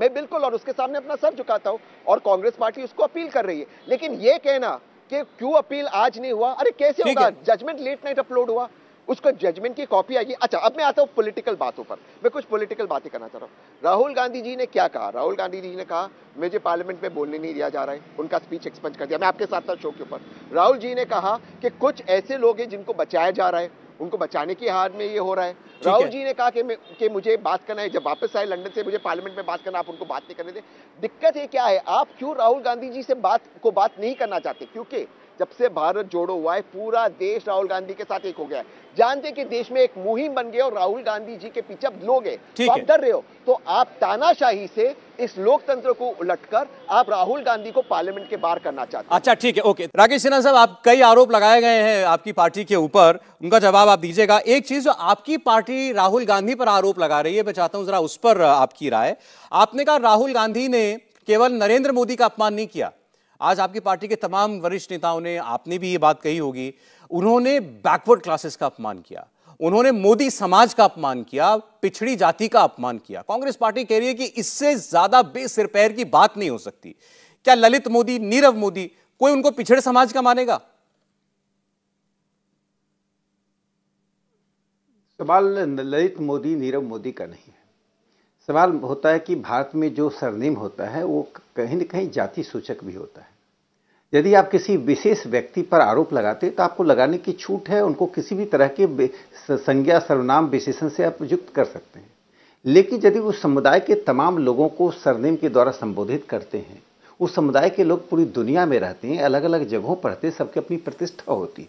मैं बिल्कुल और उसके सामने अपना सर झुकाता हूँ और कांग्रेस पार्टी उसको अपील कर रही है लेकिन ये कहना कि क्यों अपील आज नहीं हुआ अरे कैसे होगा जजमेंट लेट नाइट अपलोड हुआ उसको जजमेंट की कॉपी आएगी अच्छा अब मैं आता हूँ पॉलिटिकल बातों पर मैं कुछ पॉलिटिकल बातें करना चाह रहा हूँ राहुल गांधी जी ने क्या कहा राहुल गांधी जी ने कहा मुझे पार्लियामेंट में बोलने नहीं दिया जा रहा है उनका स्पीच एक्सपेंज कर दिया मैं आपके साथ साथ शो के ऊपर राहुल जी ने कहा कि कुछ ऐसे लोग हैं जिनको बचाया जा रहा है उनको बचाने की हार में ये हो रहा है राहुल जी ने कहा कि कि मुझे बात करना है जब वापस आए लंदन से मुझे पार्लियामेंट में बात करना आप उनको बात नहीं करने दे दिक्कत ये क्या है आप क्यों राहुल गांधी जी से बात को बात नहीं करना चाहते क्योंकि जब से भारत जोड़ो हुआ है पूरा देश राहुल गांधी के साथ एक हो गया है जानते कि देश में एक मुहिम बन गया और राहुल गांधी जी के पीछे अब लोग हैं तो आप डर रहे हो तो आप तानाशाही से इस लोकतंत्र को उलटकर आप राहुल गांधी को पार्लियामेंट के बाहर करना चाहते हैं अच्छा ठीक है ओके राकेश सिन्हा साहब आप कई आरोप लगाए गए हैं आपकी पार्टी के ऊपर उनका जवाब आप दीजिएगा एक चीज जो आपकी पार्टी राहुल गांधी पर आरोप लगा रही है मैं चाहता हूं जरा उस पर आपकी राय आपने कहा राहुल गांधी ने केवल नरेंद्र मोदी का अपमान नहीं किया आज आपकी पार्टी के तमाम वरिष्ठ नेताओं ने आपने भी ये बात कही होगी उन्होंने बैकवर्ड क्लासेस का अपमान किया उन्होंने मोदी समाज का अपमान किया पिछड़ी जाति का अपमान किया कांग्रेस पार्टी कह रही है कि इससे ज्यादा बेसिर पैर की बात नहीं हो सकती क्या ललित मोदी नीरव मोदी कोई उनको पिछड़े समाज का मानेगा सवाल ललित मोदी नीरव मोदी का नहीं है सवाल होता है कि भारत में जो सरनेम होता है वो कहीं ना कहीं जाति सूचक भी होता है यदि आप किसी विशेष व्यक्ति पर आरोप लगाते तो आपको लगाने की छूट है उनको किसी भी तरह के संज्ञा सर्वनाम विशेषण से आप युक्त कर सकते हैं लेकिन यदि उस समुदाय के तमाम लोगों को सरनेम के द्वारा संबोधित करते हैं उस समुदाय के लोग पूरी दुनिया में रहते हैं अलग अलग जगहों पर रहते हैं सबकी अपनी प्रतिष्ठा होती है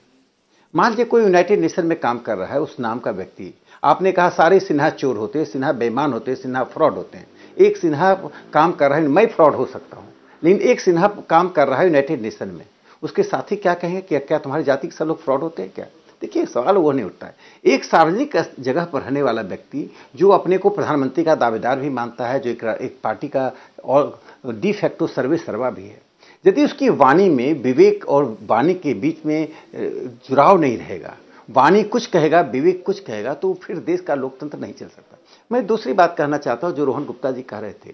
मान लीजिए कोई यूनाइटेड नेशन में काम कर रहा है उस नाम का व्यक्ति आपने कहा सारे सिन्हा चोर होते हैं सिन्हा बेईमान होते हैं सिन्हा फ्रॉड होते हैं एक सिन्हा काम कर रहा है मैं फ्रॉड हो सकता हूँ लेकिन एक सिन्हा काम कर रहा है यूनाइटेड नेशन में उसके साथी क्या कहेंगे कि क्या तुम्हारी जाति के सब लोग फ्रॉड होते हैं क्या देखिए सवाल वो नहीं उठता है एक सार्वजनिक जगह पर रहने वाला व्यक्ति जो अपने को प्रधानमंत्री का दावेदार भी मानता है जो एक, एक पार्टी का और डिफेक्टो सर्वे सर्वा भी है यदि उसकी वाणी में विवेक और वाणी के बीच में जुड़ाव नहीं रहेगा वाणी कुछ कहेगा विवेक कुछ कहेगा तो फिर देश का लोकतंत्र नहीं चल सकता मैं दूसरी बात कहना चाहता हूँ जो रोहन गुप्ता जी कह रहे थे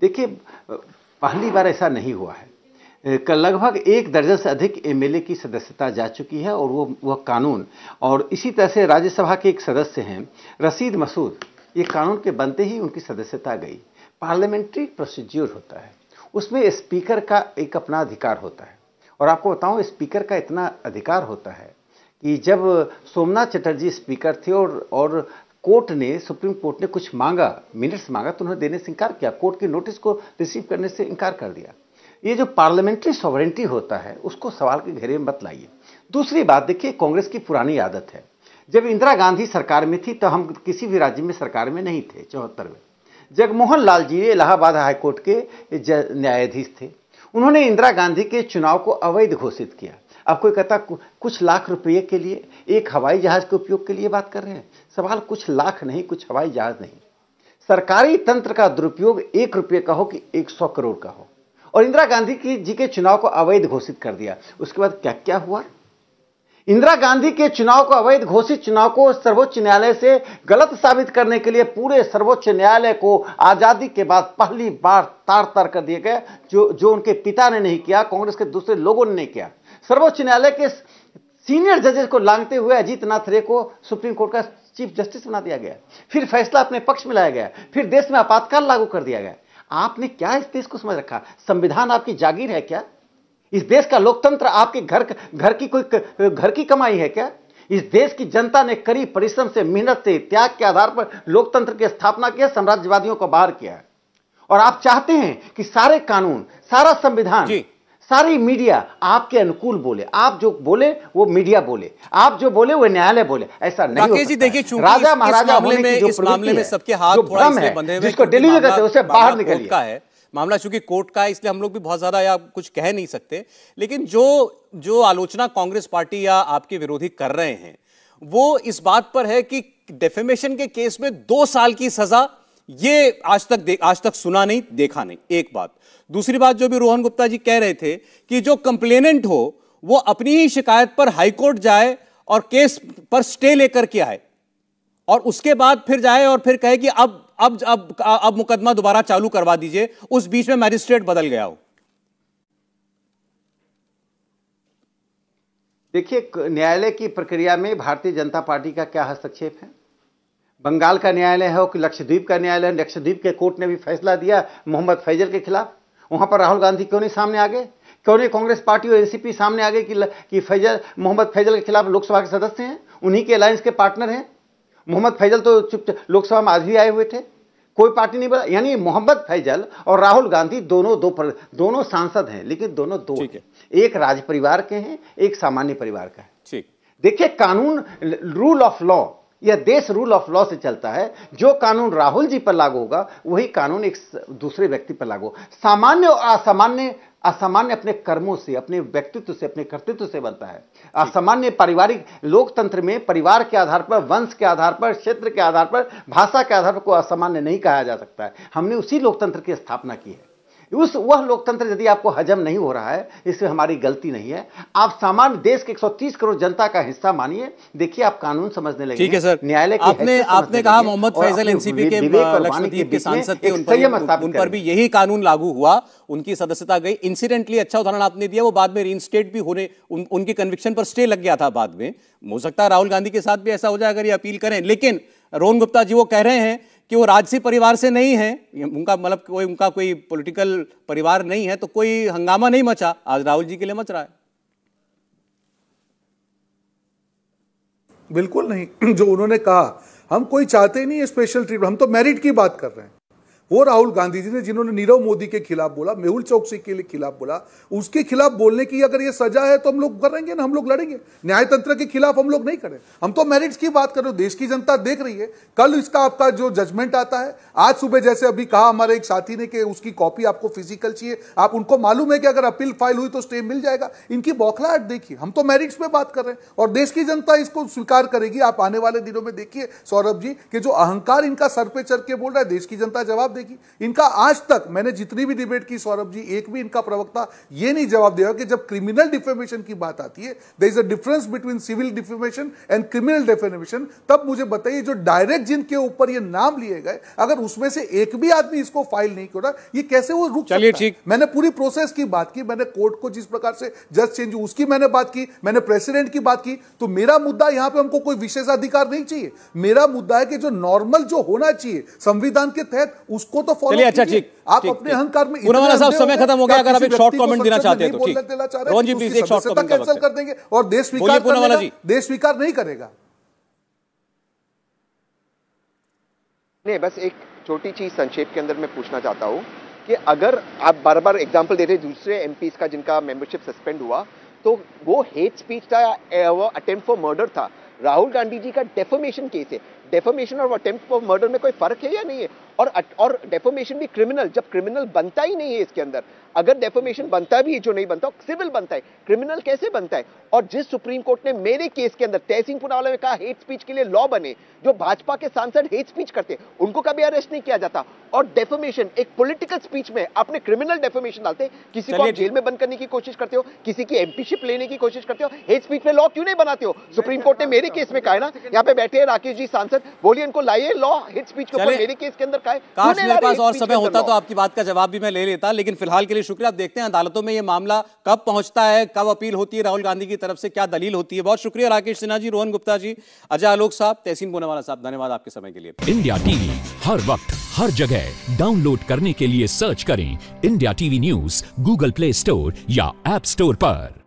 देखिए पहली बार ऐसा नहीं हुआ है लगभग एक दर्जन से अधिक एमएलए की सदस्यता जा चुकी है और वो वह कानून और इसी तरह से राज्यसभा के एक सदस्य हैं रसीद मसूद ये कानून के बनते ही उनकी सदस्यता गई पार्लियामेंट्री प्रोसीज्योर होता है उसमें स्पीकर का एक अपना अधिकार होता है और आपको बताऊं स्पीकर का इतना अधिकार होता है कि जब सोमनाथ चटर्जी स्पीकर थे और और कोर्ट ने सुप्रीम कोर्ट ने कुछ मांगा मिनट्स मांगा तो उन्होंने देने से इंकार किया कोर्ट के नोटिस को रिसीव करने से इंकार कर दिया ये जो पार्लियामेंट्री सॉवरेंटी होता है उसको सवाल के घेरे में मत लाइए दूसरी बात देखिए कांग्रेस की पुरानी आदत है जब इंदिरा गांधी सरकार में थी तो हम किसी भी राज्य में सरकार में नहीं थे चौहत्तर में जगमोहन लाल जी इलाहाबाद हाईकोर्ट के न्यायाधीश थे उन्होंने इंदिरा गांधी के चुनाव को अवैध घोषित किया अब कोई कहता कुछ लाख रुपये के लिए एक हवाई जहाज के उपयोग के लिए बात कर रहे हैं सवाल कुछ लाख नहीं कुछ हवाई जहाज नहीं सरकारी तंत्र का दुरुपयोग एक रुपये का हो कि एक सौ करोड़ का हो और इंदिरा गांधी की जी के चुनाव को अवैध घोषित कर दिया उसके बाद क्या क्या हुआ इंदिरा गांधी के चुनाव को अवैध घोषित चुनाव को सर्वोच्च न्यायालय से गलत साबित करने के लिए पूरे सर्वोच्च न्यायालय को आजादी के बाद पहली बार तार तार कर दिए गए जो जो उनके पिता ने नहीं किया कांग्रेस के दूसरे लोगों ने नहीं किया सर्वोच्च न्यायालय के सीनियर जजेस को लांगते हुए अजीत नाथ रे को सुप्रीम कोर्ट का चीफ जस्टिस बना दिया गया फिर फैसला अपने पक्ष में लाया गया फिर देश में आपातकाल लागू कर दिया गया आपने क्या इस देश को समझ रखा संविधान आपकी जागीर है क्या इस देश का लोकतंत्र आपके घर घर की कोई घर की कमाई है क्या इस देश की जनता ने करीब परिश्रम से मेहनत से त्याग के आधार पर लोकतंत्र की स्थापना किया साम्राज्यवादियों को बाहर किया और आप चाहते हैं कि सारे कानून सारा संविधान सारी मीडिया आपके अनुकूल बोले आप जो बोले वो मीडिया बोले आप जो बोले वो न्यायालय बोले ऐसा नहीं जी देखिए राजा महाराजा सबके हाथ जिसको डिलीवर करते उसे बाहर निकलिए है मामला चूंकि कोर्ट का है इसलिए हम लोग भी बहुत ज़्यादा या कुछ कह नहीं सकते लेकिन जो जो आलोचना कांग्रेस पार्टी या आपके विरोधी कर रहे हैं वो इस बात पर है कि डेफेमेशन के केस में दो साल की सजा ये आज तक आज तक सुना नहीं देखा नहीं एक बात दूसरी बात जो भी रोहन गुप्ता जी कह रहे थे कि जो कंप्लेनेंट हो वो अपनी ही शिकायत पर हाईकोर्ट जाए और केस पर स्टे लेकर के आए और उसके बाद फिर जाए और फिर कहे कि अब अब अब अब मुकदमा दोबारा चालू करवा दीजिए उस बीच में मैजिस्ट्रेट बदल गया हो देखिए न्यायालय की प्रक्रिया में भारतीय जनता पार्टी का क्या हस्तक्षेप है बंगाल का न्यायालय है और लक्षद्वीप का न्यायालय है लक्षद्वीप के कोर्ट ने भी फैसला दिया मोहम्मद फैजल के खिलाफ वहां पर राहुल गांधी क्यों नहीं सामने आ गए क्यों नहीं कांग्रेस पार्टी और एनसीपी सामने आ गई कि, कि फैजल मोहम्मद फैजल के खिलाफ लोकसभा के सदस्य हैं उन्हीं के अलायंस के पार्टनर हैं मोहम्मद फैजल तो चुप लोकसभा में आज भी आए हुए थे कोई पार्टी नहीं बोला यानी मोहम्मद फैजल और राहुल गांधी दोनों दो पर, दोनों सांसद हैं लेकिन दोनों दो हैं एक राज परिवार के हैं एक सामान्य परिवार का है देखिए कानून रूल ऑफ लॉ यह देश रूल ऑफ लॉ से चलता है जो कानून राहुल जी पर लागू होगा वही कानून एक दूसरे व्यक्ति पर लागू सामान्य और असामान्य असामान्य अपने कर्मों से अपने व्यक्तित्व से अपने कर्तृत्व से बनता है असामान्य पारिवारिक लोकतंत्र में परिवार के आधार पर वंश के आधार पर क्षेत्र के आधार पर भाषा के आधार पर कोई असामान्य नहीं कहा जा सकता है हमने उसी लोकतंत्र की स्थापना की है उस वह लोकतंत्र यदि आपको हजम नहीं हो रहा है इसमें हमारी गलती नहीं है आप सामान्य देश के 130 करोड़ जनता का हिस्सा मानिए देखिए आप कानून समझने लगे ठीक है सर न्यायालय आपने आपने कहा मोहम्मद फैजल एनसीपी के के सांसद थे उन पर भी यही कानून लागू हुआ उनकी सदस्यता गई इंसिडेंटली अच्छा उदाहरण आपने दिया वो बाद में रीइंस्टेट भी होने उनके कन्विक्शन पर स्टे लग गया था बाद में हो सकता है राहुल गांधी के साथ भी ऐसा हो जाए अगर ये अपील करें लेकिन रोहन गुप्ता जी वो कह रहे हैं कि वो राजसी परिवार से नहीं है उनका मतलब कोई उनका कोई पॉलिटिकल परिवार नहीं है तो कोई हंगामा नहीं मचा आज राहुल जी के लिए मच रहा है बिल्कुल नहीं जो उन्होंने कहा हम कोई चाहते नहीं है स्पेशल ट्रीटमेंट हम तो मेरिट की बात कर रहे हैं वो राहुल गांधी जी ने जिन्होंने नीरव मोदी के खिलाफ बोला मेहुल चौकसी के खिलाफ बोला उसके खिलाफ बोलने की अगर ये सजा है तो हम लोग करेंगे ना हम लोग लड़ेंगे न्यायतंत्र के खिलाफ हम लोग नहीं करें हम तो मेरिट्स की बात कर रहे हो देश की जनता देख रही है कल इसका आपका जो जजमेंट आता है आज सुबह जैसे अभी कहा हमारे एक साथी ने कि उसकी कॉपी आपको फिजिकल चाहिए आप उनको मालूम है कि अगर अपील फाइल हुई तो स्टे मिल जाएगा इनकी बौखलाहट देखिए हम तो मेरिट्स पे बात कर रहे हैं और देश की जनता इसको स्वीकार करेगी आप आने वाले दिनों में देखिए सौरभ जी कि जो अहंकार इनका सर पे चढ़ के बोल रहा है देश की जनता जवाब देगी इनका आज तक मैंने जितनी भी डिबेट की सौरभ जी एक भी इनका प्रवक्ता ये नहीं जवाब दिया कि जब क्रिमिनल डिफेमेशन की बात आती है the is a difference between civil defamation and criminal defamation तब मुझे बताइए जो डायरेक्ट जिनके ऊपर ये नाम लिए गए अगर उसमें से एक भी आदमी इसको फाइल नहीं कर रहा ये कैसे वो रुक चलिए ठीक मैंने पूरी प्रोसेस की बात की मैंने कोर्ट को जिस प्रकार से जज चेंज उसकी मैंने बात की मैंने प्रेसिडेंट की बात की तो मेरा मुद्दा यहां पे हमको कोई विशेष अधिकार नहीं चाहिए मेरा मुद्दा है कि जो नॉर्मल जो होना चाहिए संविधान के तहत उस उसको तो फॉलो अच्छा ठीक आप चीक, अपने अहंकार में पूनावाला साहब समय खत्म हो गया अगर आप एक शॉर्ट कमेंट देना चाहते हैं तो ठीक रोहन जी प्लीज एक शॉर्ट कमेंट कैंसिल कर देंगे और देश स्वीकार पूनावाला जी देश स्वीकार नहीं करेगा नहीं बस एक छोटी चीज संक्षेप के अंदर मैं पूछना चाहता हूं कि अगर आप बार बार एग्जाम्पल दे रहे दूसरे एमपीज का जिनका मेंबरशिप सस्पेंड हुआ तो वो हेट स्पीच था वो अटेम्प्ट फॉर मर्डर था राहुल गांधी जी का डेफोमेशन केस है डेफोमेशन और अटेम्प्ट फॉर मर्डर में कोई फर्क है या नहीं है और और डेफोमेशन भी क्रिमिनल जब क्रिमिनल बनता ही नहीं है इसके अंदर अगर डेफोमेशन बनता भी है जो नहीं बनता सिविल बनता है क्रिमिनल कैसे बनता है और जिस सुप्रीम कोर्ट ने मेरे केस के अंदर तहसीन पुनावाला में कहा हेट स्पीच के लिए लॉ बने जो भाजपा के सांसद हेट स्पीच करते उनको कभी अरेस्ट नहीं किया जाता और डेफोमेशन एक पोलिटिकल स्पीच में अपने क्रिमिनल डेफोमेशन डालते किसी को जेल में बंद करने की कोशिश करते हो किसी की एमपीशिप लेने की कोशिश करते हो हेट स्पीच में लॉ क्यों नहीं बनाते हो सुप्रीम कोर्ट ने मेरे केस में कहा ना यहाँ पे बैठे राकेश जी सांसद बोलिए इनको लाइए लॉ हेट स्पीच के ऊपर मेरे केस के अंदर रखा है काश मेरे पास और समय होता तो आपकी बात का जवाब भी मैं ले लेता लेकिन फिलहाल के लिए शुक्रिया आप देखते हैं अदालतों में ये मामला कब पहुंचता है कब अपील होती है राहुल गांधी की तरफ से क्या दलील होती है बहुत शुक्रिया राकेश सिन्हा जी रोहन गुप्ता जी अजय आलोक साहब तहसीन बोनेवाला साहब धन्यवाद आपके समय के लिए इंडिया टीवी हर वक्त हर जगह डाउनलोड करने के लिए सर्च करें India TV news Google Play Store या एप स्टोर पर